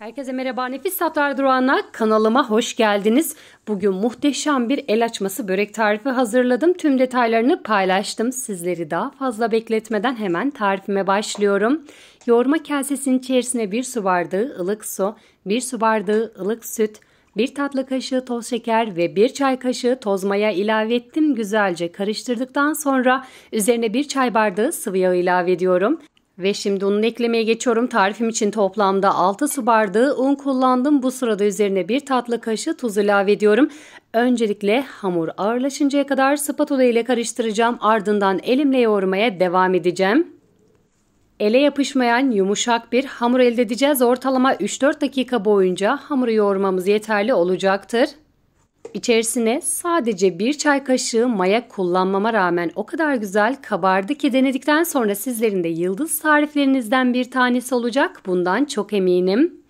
Herkese merhaba Nefis Tatlar Durağı'na kanalıma hoş geldiniz. Bugün muhteşem bir el açması börek tarifi hazırladım. Tüm detaylarını paylaştım. Sizleri daha fazla bekletmeden hemen tarifime başlıyorum. Yoğurma kasesinin içerisine 1 su bardağı ılık su, 1 su bardağı ılık süt, 1 tatlı kaşığı toz şeker ve 1 çay kaşığı toz maya ilave ettim. Güzelce karıştırdıktan sonra üzerine 1 çay bardağı sıvı yağ ilave ediyorum. Ve şimdi unu eklemeye geçiyorum. Tarifim için toplamda 6 su bardağı un kullandım. Bu sırada üzerine bir tatlı kaşığı tuz ilave ediyorum. Öncelikle hamur ağırlaşıncaya kadar spatula ile karıştıracağım. Ardından elimle yoğurmaya devam edeceğim. Ele yapışmayan yumuşak bir hamur elde edeceğiz. Ortalama 3-4 dakika boyunca hamuru yoğurmamız yeterli olacaktır. İçerisine sadece bir çay kaşığı maya kullanmama rağmen o kadar güzel kabardı ki denedikten sonra sizlerin de yıldız tariflerinizden bir tanesi olacak. Bundan çok eminim.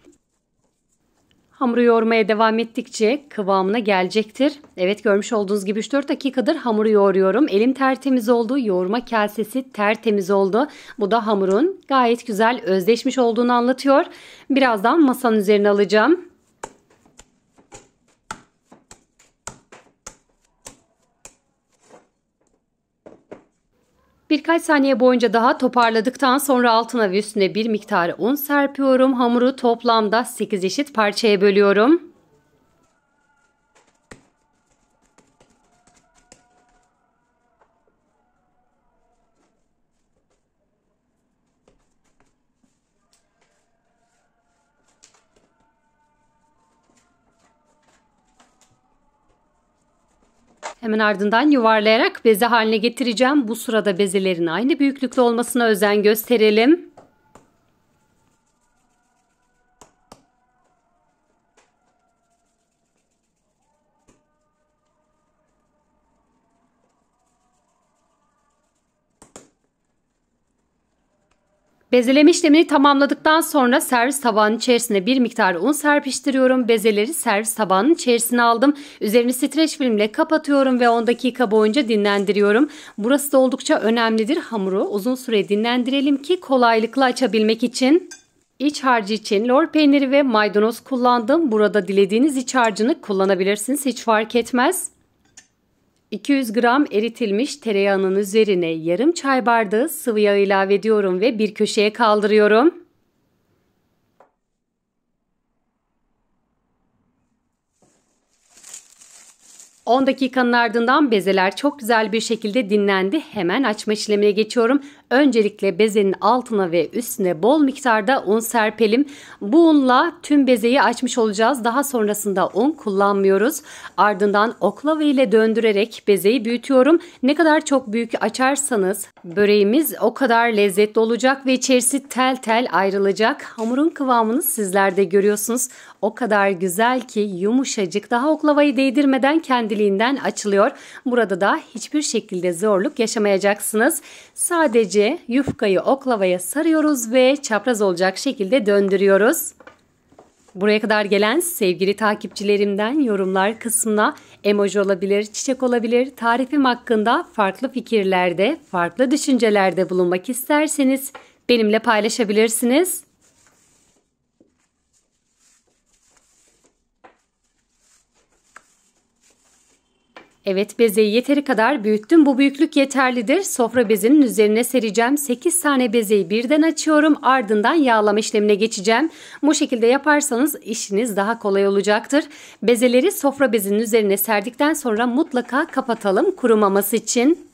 Hamuru yoğurmaya devam ettikçe kıvamına gelecektir. Evet görmüş olduğunuz gibi 3-4 dakikadır hamuru yoğuruyorum. Elim tertemiz oldu. Yoğurma kasesi tertemiz oldu. Bu da hamurun gayet güzel özleşmiş olduğunu anlatıyor. Birazdan masanın üzerine alacağım. Birkaç saniye boyunca daha toparladıktan sonra altına ve üstüne bir miktar un serpiyorum. Hamuru toplamda 8 eşit parçaya bölüyorum. Hemen ardından yuvarlayarak beze haline getireceğim. Bu sırada bezelerin aynı büyüklükte olmasına özen gösterelim. Bezeleme işlemini tamamladıktan sonra servis tabağının içerisine bir miktar un serpiştiriyorum. Bezeleri servis tabağının içerisine aldım. Üzerini streç filmle kapatıyorum ve 10 dakika boyunca dinlendiriyorum. Burası da oldukça önemlidir. Hamuru uzun süre dinlendirelim ki kolaylıkla açabilmek için. İç harcı için lor peyniri ve maydanoz kullandım. Burada dilediğiniz iç harcını kullanabilirsiniz. Hiç fark etmez. 200 gram eritilmiş tereyağının üzerine yarım çay bardağı sıvı yağ ilave ediyorum ve bir köşeye kaldırıyorum. ...10 dakikanın ardından bezeler çok güzel bir şekilde dinlendi. Hemen açma işlemine geçiyorum. Öncelikle bezenin altına ve üstüne bol miktarda un serpelim. Bu unla tüm bezeyi açmış olacağız. Daha sonrasında un kullanmıyoruz. Ardından oklava ile döndürerek bezeyi büyütüyorum. Ne kadar çok büyük açarsanız böreğimiz o kadar lezzetli olacak ve içerisi tel tel ayrılacak. Hamurun kıvamını sizler de görüyorsunuz. O kadar güzel ki yumuşacık daha oklavayı değdirmeden kendiliğinden açılıyor. Burada da hiçbir şekilde zorluk yaşamayacaksınız. Sadece Böylece yufkayı oklavaya sarıyoruz ve çapraz olacak şekilde döndürüyoruz. Buraya kadar gelen sevgili takipçilerimden yorumlar kısmına emoji olabilir, çiçek olabilir, tarifim hakkında farklı fikirlerde, farklı düşüncelerde bulunmak isterseniz benimle paylaşabilirsiniz. Evet bezeyi yeteri kadar büyüttüm. Bu büyüklük yeterlidir. Sofra bezinin üzerine sereceğim. 8 tane bezeyi birden açıyorum. Ardından yağlama işlemine geçeceğim. Bu şekilde yaparsanız işiniz daha kolay olacaktır. Bezeleri sofra bezinin üzerine serdikten sonra mutlaka kapatalım kurumaması için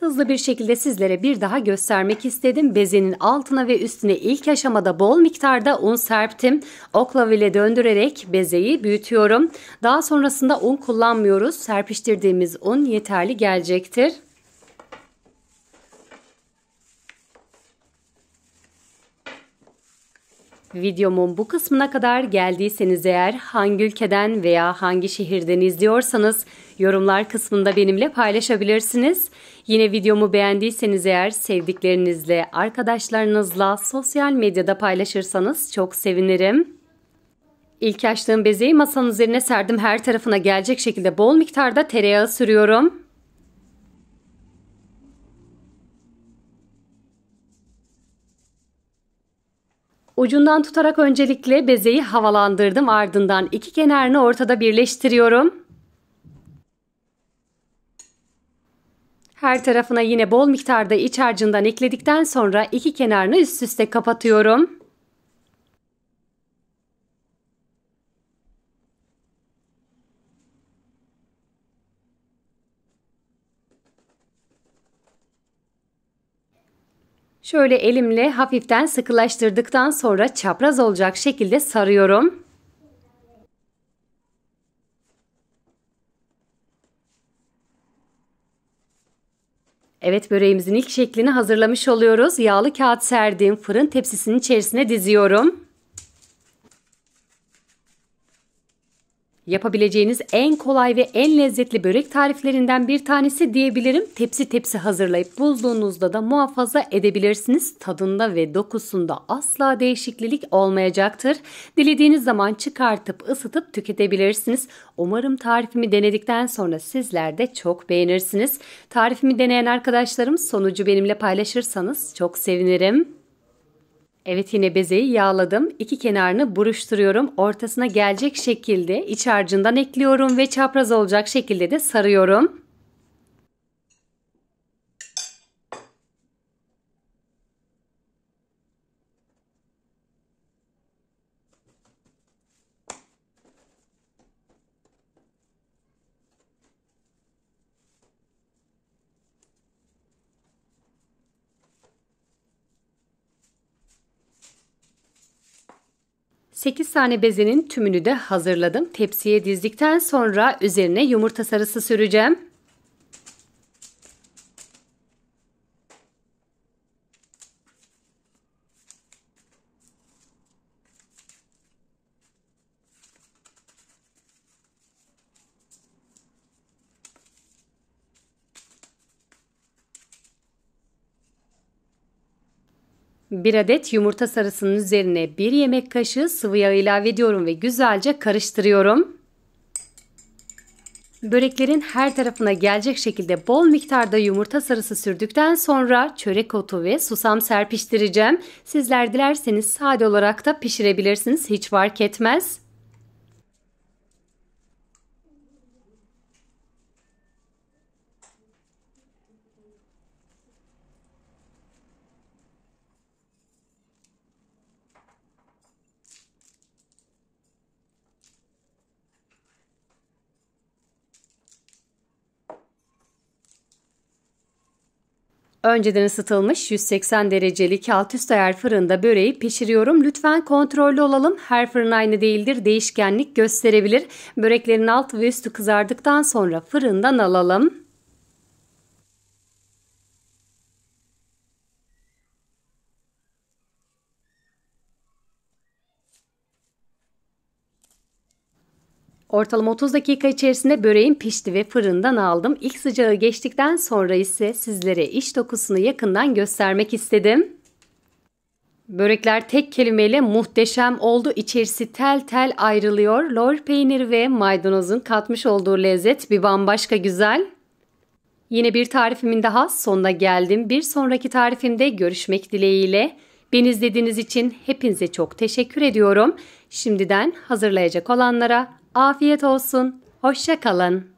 hızlı bir şekilde sizlere bir daha göstermek istedim. Bezenin altına ve üstüne ilk aşamada bol miktarda un serptim. ile döndürerek bezeyi büyütüyorum. Daha sonrasında un kullanmıyoruz. Serpiştirdiğimiz un yeterli gelecektir. Videomun bu kısmına kadar geldiyseniz eğer hangi ülkeden veya hangi şehirden izliyorsanız yorumlar kısmında benimle paylaşabilirsiniz. Yine videomu beğendiyseniz eğer sevdiklerinizle, arkadaşlarınızla sosyal medyada paylaşırsanız çok sevinirim. İlk açtığım bezeyi masanın üzerine serdim. Her tarafına gelecek şekilde bol miktarda tereyağı sürüyorum. Ucundan tutarak öncelikle bezeyi havalandırdım ardından iki kenarını ortada birleştiriyorum. Her tarafına yine bol miktarda iç harcından ekledikten sonra iki kenarını üst üste kapatıyorum. Şöyle elimle hafiften sıkılaştırdıktan sonra çapraz olacak şekilde sarıyorum. Evet böreğimizin ilk şeklini hazırlamış oluyoruz. Yağlı kağıt serdiğim fırın tepsisinin içerisine diziyorum. Yapabileceğiniz en kolay ve en lezzetli börek tariflerinden bir tanesi diyebilirim. Tepsi tepsi hazırlayıp bulduğunuzda da muhafaza edebilirsiniz. Tadında ve dokusunda asla değişiklik olmayacaktır. Dilediğiniz zaman çıkartıp ısıtıp tüketebilirsiniz. Umarım tarifimi denedikten sonra sizler de çok beğenirsiniz. Tarifimi deneyen arkadaşlarım sonucu benimle paylaşırsanız çok sevinirim. Evet yine bezeyi yağladım. İki kenarını buruşturuyorum. Ortasına gelecek şekilde iç harcından ekliyorum ve çapraz olacak şekilde de sarıyorum. 8 tane bezenin tümünü de hazırladım. Tepsiye dizdikten sonra üzerine yumurta sarısı süreceğim. 1 adet yumurta sarısının üzerine 1 yemek kaşığı sıvı yağ ilave ediyorum ve güzelce karıştırıyorum. Böreklerin her tarafına gelecek şekilde bol miktarda yumurta sarısı sürdükten sonra çörek otu ve susam serpiştireceğim. Sizler dilerseniz sade olarak da pişirebilirsiniz hiç fark etmez. Önceden ısıtılmış 180 derecelik alt üst ayar fırında böreği pişiriyorum. Lütfen kontrollü olalım. Her fırın aynı değildir. Değişkenlik gösterebilir. Böreklerin alt ve üstü kızardıktan sonra fırından alalım. Ortalama 30 dakika içerisinde böreğim pişti ve fırından aldım. İlk sıcağı geçtikten sonra ise sizlere iç dokusunu yakından göstermek istedim. Börekler tek kelimeyle muhteşem oldu. İçerisi tel tel ayrılıyor. Lor peyniri ve maydanozun katmış olduğu lezzet bir bambaşka güzel. Yine bir tarifimin daha sonuna geldim. Bir sonraki tarifimde görüşmek dileğiyle. Beni izlediğiniz için hepinize çok teşekkür ediyorum. Şimdiden hazırlayacak olanlara Afiyet olsun. Hoşça kalın.